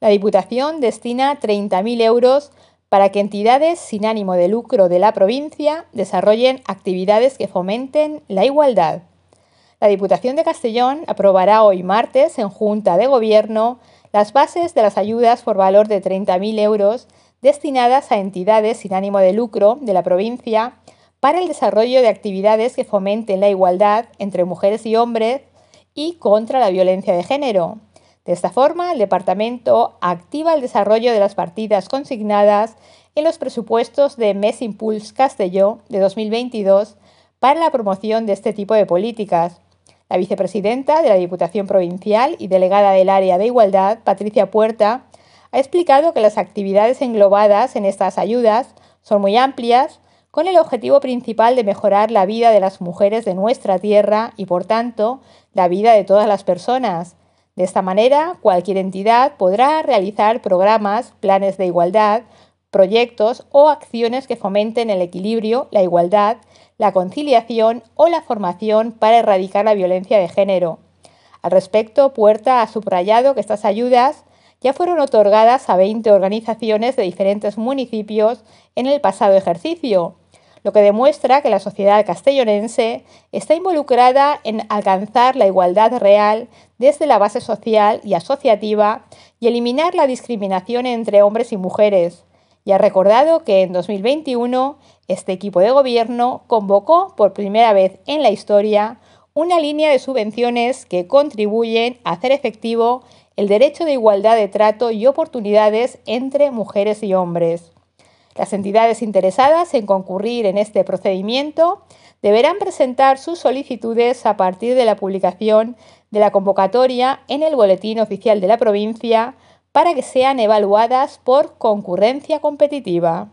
La Diputación destina 30.000 euros para que entidades sin ánimo de lucro de la provincia desarrollen actividades que fomenten la igualdad. La Diputación de Castellón aprobará hoy martes en Junta de Gobierno las bases de las ayudas por valor de 30.000 euros destinadas a entidades sin ánimo de lucro de la provincia para el desarrollo de actividades que fomenten la igualdad entre mujeres y hombres y contra la violencia de género. De esta forma, el departamento activa el desarrollo de las partidas consignadas en los presupuestos de Mes Impulse Castelló de 2022 para la promoción de este tipo de políticas. La vicepresidenta de la Diputación Provincial y delegada del área de Igualdad, Patricia Puerta, ha explicado que las actividades englobadas en estas ayudas son muy amplias, con el objetivo principal de mejorar la vida de las mujeres de nuestra tierra y, por tanto, la vida de todas las personas, de esta manera, cualquier entidad podrá realizar programas, planes de igualdad, proyectos o acciones que fomenten el equilibrio, la igualdad, la conciliación o la formación para erradicar la violencia de género. Al respecto, Puerta ha subrayado que estas ayudas ya fueron otorgadas a 20 organizaciones de diferentes municipios en el pasado ejercicio lo que demuestra que la sociedad castellonense está involucrada en alcanzar la igualdad real desde la base social y asociativa y eliminar la discriminación entre hombres y mujeres. Y ha recordado que en 2021 este equipo de gobierno convocó por primera vez en la historia una línea de subvenciones que contribuyen a hacer efectivo el derecho de igualdad de trato y oportunidades entre mujeres y hombres. Las entidades interesadas en concurrir en este procedimiento deberán presentar sus solicitudes a partir de la publicación de la convocatoria en el Boletín Oficial de la Provincia para que sean evaluadas por concurrencia competitiva.